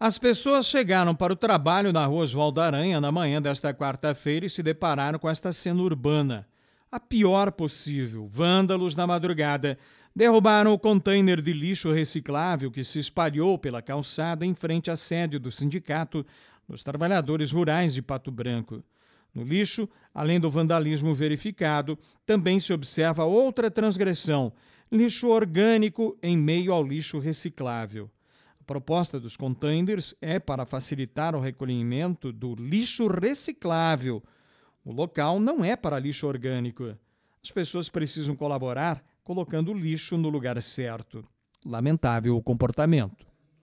As pessoas chegaram para o trabalho na rua Oswaldo Aranha na manhã desta quarta-feira e se depararam com esta cena urbana. A pior possível. Vândalos na madrugada derrubaram o container de lixo reciclável que se espalhou pela calçada em frente à sede do Sindicato dos Trabalhadores Rurais de Pato Branco. No lixo, além do vandalismo verificado, também se observa outra transgressão: lixo orgânico em meio ao lixo reciclável. A proposta dos containers é para facilitar o recolhimento do lixo reciclável. O local não é para lixo orgânico. As pessoas precisam colaborar colocando o lixo no lugar certo. Lamentável o comportamento.